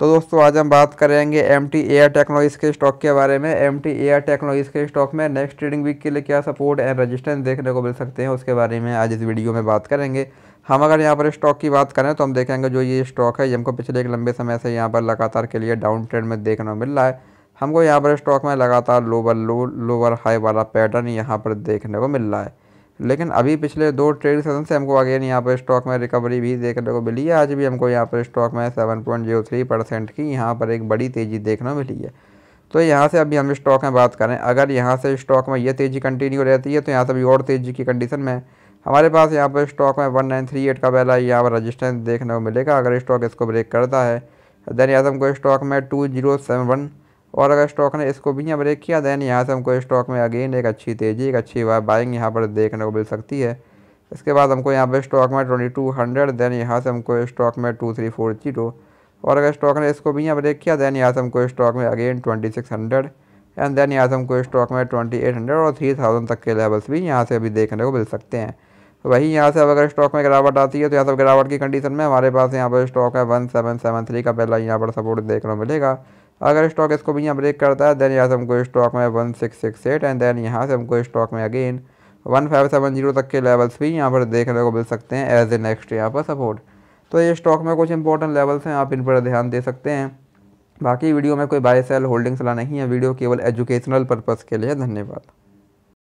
तो दोस्तों आज हम बात करेंगे एम टी एयर टेक्नोलॉजीज़ के स्टॉक के बारे में एम टी एयर टेक्नोलॉजीज़ के स्टॉक में नेक्स्ट ट्रेडिंग वीक के लिए क्या सपोर्ट एंड रेजिस्टेंस देखने को मिल सकते हैं उसके बारे में आज इस वीडियो में बात करेंगे हम अगर यहाँ पर स्टॉक की बात करें तो हम देखेंगे जो ये स्टॉक है ये हमको पिछले एक लंबे समय से यहाँ पर लगातार के लिए डाउन ट्रेंड में देखने को मिल रहा है हमको यहाँ पर स्टॉक में लगातार लोवर लो लोअर हाई वाला पैटर्न यहाँ पर देखने को मिल रहा है लेकिन अभी पिछले दो ट्रेड सेशन से हमको अगेन यहाँ पर स्टॉक में रिकवरी भी देखने को मिली है आज भी हमको यहाँ पर स्टॉक में seven point zero three percent की यहाँ पर एक बड़ी तेज़ी देखने को मिली है तो यहाँ से अभी हम स्टॉक में बात करें अगर यहाँ से स्टॉक में ये तेज़ी कंटिन्यू रहती है तो यहाँ से अभी और तेज़ी की कंडीशन में हमारे पास यहाँ पर स्टॉक में वन नाइन थ्री एट का पहला यहाँ पर रजिस्टेंस देखने को मिलेगा अगर स्टॉक इसको ब्रेक करता है देन यहाँ से हमको स्टॉक में टू जीरो सेवन वन और अगर स्टॉक ने इसको भी यहाँ ब्रेक किया दैन यहाँ से हमको स्टॉक में अगेन एक अच्छी तेज़ी एक अच्छी बाइंग यहाँ पर देखने को मिल सकती है इसके बाद हमको यहाँ पर स्टॉक में ट्वेंटी टू हंड्रेड दैन यहाँ से हमको स्टॉक में टू थ्री फोर जीरो और अगर स्टॉक ने इसको भी यहाँ ब्रेक किया दैन यहाँ से हमको स्टॉक में again twenty six hundred and then यहाँ से हमको स्टॉक में ट्वेंटी एट हंड्रेड और थ्री थाउजेंड तक के लेवल्स भी यहाँ से अभी देखने को मिल सकते हैं वहीं यहाँ से अब अगर स्टॉक में गिरावट आती है तो यहाँ से गिरावट की कंडीशन में हमारे पास यहाँ पर स्टॉक है वन सेवन सेवन थ्री का पहला यहाँ पर सपोर्ट देखने को मिलेगा अगर स्टॉक इसको भी यहाँ ब्रेक करता है देन यहाँ से हमको स्टॉक में one six six eight and then यहाँ से हमको स्टॉक में again one five seven zero तक के लेवल्स भी यहाँ पर देखने को मिल सकते हैं एज ए नेक्स्ट यहाँ पर सपोर्ट तो ये स्टॉक में कुछ इंपॉर्टेंट लेवल्स हैं आप इन पर ध्यान दे सकते हैं बाकी वीडियो में कोई बाय सेल होल्डिंग्स ला नहीं है वीडियो केवल एजुकेशनल पर्पज़ के लिए धन्यवाद